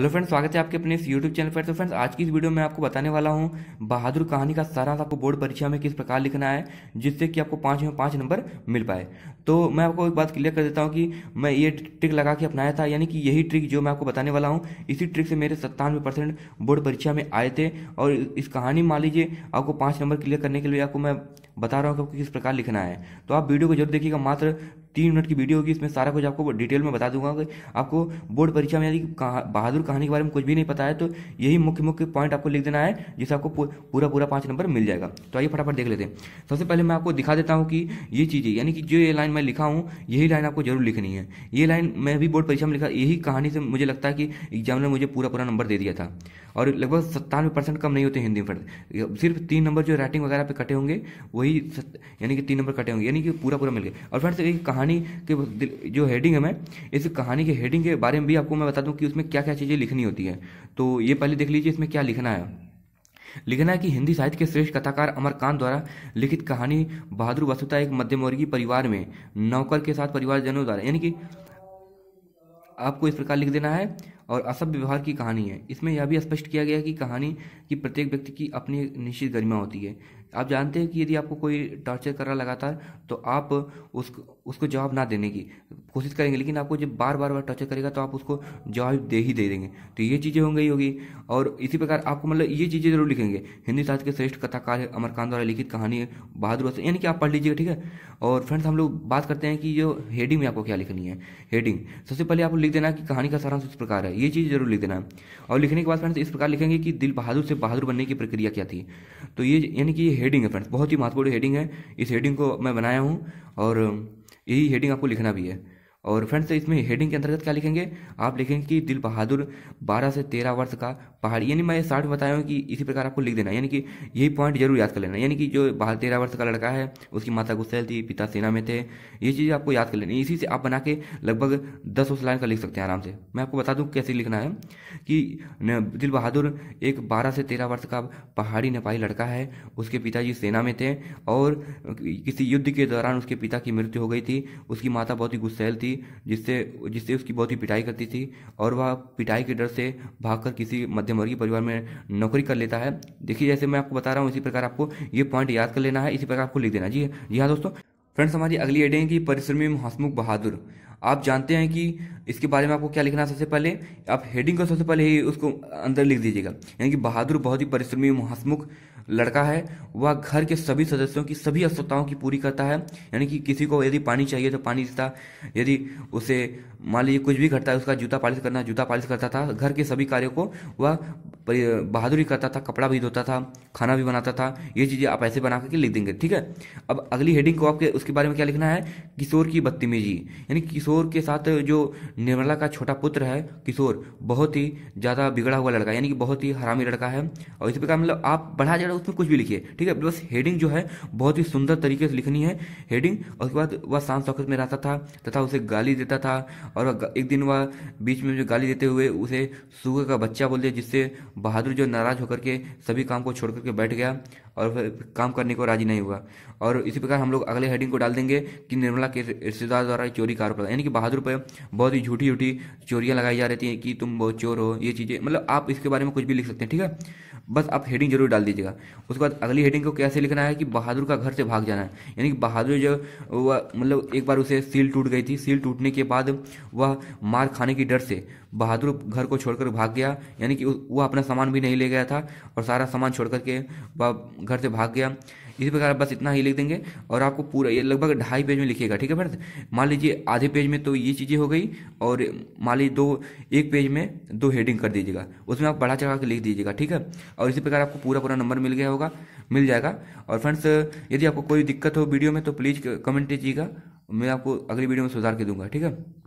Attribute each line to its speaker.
Speaker 1: hello friends स्वागत है आपके अपने इस यूट्यूब चैनल पर तो फ्रेंड्स आज की इस वीडियो में आपको बताने वाला हूँ बहादुर कहानी का सारा आपको बोर्ड परीक्षा में किस प्रकार लिखना है जिससे कि आपको पाँच में पाँच नंबर मिल पाए तो मैं आपको एक बात क्लियर कर देता हूँ कि मैं ये ट्रिक लगा के अपनाया था यानी कि यही ट्रिक जो मैं आपको बताने वाला हूँ इसी ट्रिक से मेरे सत्तानवे परसेंट बोर्ड परीक्षा में आए थे और इस कहानी मान लीजिए आपको पाँच नंबर क्लियर करने के लिए आपको मैं बता रहा हूँ कि आपको किस प्रकार लिखना है तो आप वीडियो को जरूर देखिएगा मात्र तीन मिनट की वीडियो होगी इसमें सारा कुछ आपको डिटेल में बता दूंगा कि आपको बोर्ड परीक्षा में यदि कहा, बहादुर कहानी के बारे में कुछ भी नहीं पता है तो यही मुख्य मुख्य पॉइंट आपको लिख देना है जिससे आपको पूरा पूरा पाँच नंबर मिल जाएगा तो आइए फटाफट देख लेते हैं सबसे पहले मैं आपको दिखा देता हूँ कि ये चीज़ें यानी कि जो ये लाइन मैं लिखा हूँ यही लाइन आपको जरूर लिखनी है ये लाइन मैं भी बोर्ड परीक्षा में लिखा यही कहानी से मुझे लगता है कि एग्जाम ने मुझे पूरा पूरा नंबर दे दिया था और लगभग सत्तानवे परसेंट कम नहीं होते हिंदी में सिर्फ तीन नंबर जो राइटिंग वगैरह पे कटे होंगे वही यानी कि तीन नंबर कटे होंगे यानी कि पूरा पूरा मिल गया और फ्रेंड्स एक कहानी के जो हेडिंग है मैं इस कहानी के हेडिंग के बारे में भी आपको मैं बता दूँ कि उसमें क्या क्या चीज़ें लिखनी होती है तो ये पहले देख लीजिए इसमें क्या लिखना है लिखना है कि हिंदी साहित्य के श्रेष्ठ कथाकार अमरकांत द्वारा लिखित कहानी बहादुर वसुता एक मध्यमवर्गीय परिवार में नौकर के साथ परिवार जनों द्वारा यानी कि आपको इस प्रकार लिख देना है और असभ्य व्यवहार की कहानी है इसमें यह भी स्पष्ट किया गया कि कहानी की प्रत्येक व्यक्ति की अपनी निश्चित गरिमा होती है आप जानते हैं कि यदि आपको कोई टॉर्चर कर रहा लगातार तो आप उस उसको जवाब ना देने की कोशिश करेंगे लेकिन आपको जब बार बार बार टॉर्चर करेगा तो आप उसको जवाब दे ही दे देंगे तो ये चीज़ें होंगी ही होगी और इसी प्रकार आपको मतलब ये चीज़ें जरूर लिखेंगे हिंदी साहित्य के श्रेष्ठ कथाकार अमरकांत द्वारा लिखित कहानी बहादुर से यानी कि आप पढ़ लीजिएगा ठीक है और फ्रेंड्स हम लोग बात करते हैं कि जो हेडिंग में आपको क्या लिखनी है हेडिंग सबसे पहले आपको लिख देना कि कहानी का सारांश इस प्रकार है ये चीज़ जरूर लिख देना और लिखने के बाद फ्रेंड्स इस प्रकार लिखेंगे कि दिल बहादुर से बहादुर बनने की प्रक्रिया क्या थी तो ये यानी कि ये हेडिंग है फ्रेंड्स बहुत ही महत्वपूर्ण हेडिंग है इस हेडिंग को मैं बनाया हूँ और यही हेडिंग आपको लिखना भी है और फ्रेंड्स तो इसमें हेडिंग के अंतर्गत क्या लिखेंगे आप लिखेंगे कि दिल बहादुर 12 से 13 वर्ष का पहाड़ी यानी मैं साठ बताया हूँ कि इसी प्रकार आपको लिख देना यानी कि यही पॉइंट जरूर याद कर लेना यानी कि जो बाहर तेरह वर्ष का लड़का है उसकी माता गुस्सेल थी पिता सेना में थे ये चीज़ आपको याद कर लेनी इसी से आप बना के लगभग दस उस लाइन का लिख सकते हैं आराम से मैं आपको बता दूँ कैसे लिखना है कि दिल बहादुर एक बारह से तेरह वर्ष का पहाड़ी नेपाली लड़का है उसके पिताजी सेना में थे और किसी युद्ध के दौरान उसके पिता की मृत्यु हो गई थी उसकी माता बहुत ही गुस्सेल थी थी जिससे जिससे उसकी बहुत ही पिटाई करती थी और वह पिटाई के डर से भागकर किसी मध्यमवर्गीय परिवार में नौकरी कर लेता है देखिए जैसे मैं आपको बता रहा हूँ इसी प्रकार आपको ये पॉइंट याद कर लेना है इसी प्रकार आपको लिख देना जी हाँ, जी हाँ दोस्तों फ्रेंड्स हमारी अगली एड है कि परिश्रमी हसमुख बहादुर आप जानते हैं कि इसके बारे में आपको क्या लिखना है सबसे पहले आप हेडिंग को सबसे पहले ही उसको अंदर लिख दीजिएगा यानी कि बहादुर बहुत ही परिश्रमी हसमुख लड़का है वह घर के सभी सदस्यों की सभी आवश्यकताओं की पूरी करता है यानी कि किसी को यदि पानी चाहिए तो पानी देता यदि उसे मान लीजिए कुछ भी घटता है उसका जूता पालिश करना जूता पालिश करता था घर के सभी कार्यों को वह पर बहादुरी करता था कपड़ा भी धोता था खाना भी बनाता था ये चीज़ें आप ऐसे बना करके लिख देंगे ठीक है अब अगली हेडिंग को आपके उसके बारे में क्या लिखना है किशोर की बदतमीजी यानी किशोर के साथ जो निर्मला का छोटा पुत्र है किशोर बहुत ही ज़्यादा बिगड़ा हुआ लड़का यानी कि बहुत ही हरामी लड़का है और इस प्रकार मतलब आप बढ़ा जा रहा उसमें कुछ भी लिखिए ठीक है बस हेडिंग जो है बहुत ही सुंदर तरीके से लिखनी है हेडिंग और उसके बाद वह शांत शौकत में रहता था तथा उसे गाली देता था और एक दिन वह बीच में जो गाली देते हुए उसे सूखे का बच्चा बोल दिया जिससे बहादुर जो नाराज होकर के सभी काम को छोड़ करके बैठ गया और काम करने को राजी नहीं हुआ और इसी प्रकार हम लोग अगले हेडिंग को डाल देंगे कि निर्मला के रिश्तेदार द्वारा चोरी का आरोप यानी कि बहादुर पर बहुत ही झूठी झूठी चोरियाँ लगाई जा रही थी कि तुम बहुत चोर हो ये चीज़ें मतलब आप इसके बारे में कुछ भी लिख सकते हैं ठीक है बस आप हेडिंग जरूर डाल दीजिएगा उसके बाद अगली हेडिंग को कैसे लिखना है कि बहादुर का घर से भाग जाना है यानी कि बहादुर जो वह मतलब एक बार उसे सील टूट गई थी सील टूटने के बाद वह मार खाने की डर से बहादुर घर को छोड़कर भाग गया यानी कि वह अपना सामान भी नहीं ले गया था और सारा सामान छोड़ के वह घर से भाग गया इसी प्रकार बस इतना ही लिख देंगे और आपको पूरा ये लगभग ढाई पेज में लिखिएगा ठीक है फ्रेंड्स मान लीजिए आधे पेज में तो ये चीज़ें हो गई और मान लीजिए दो एक पेज में दो हेडिंग कर दीजिएगा उसमें आप बढ़ा चढ़ा के लिख दीजिएगा ठीक है और इसी प्रकार आपको पूरा पूरा नंबर मिल गया होगा मिल जाएगा और फ्रेंड्स यदि आपको कोई दिक्कत हो वीडियो में तो प्लीज़ कमेंट दीजिएगा मैं आपको अगली वीडियो में सुधार के दूंगा ठीक है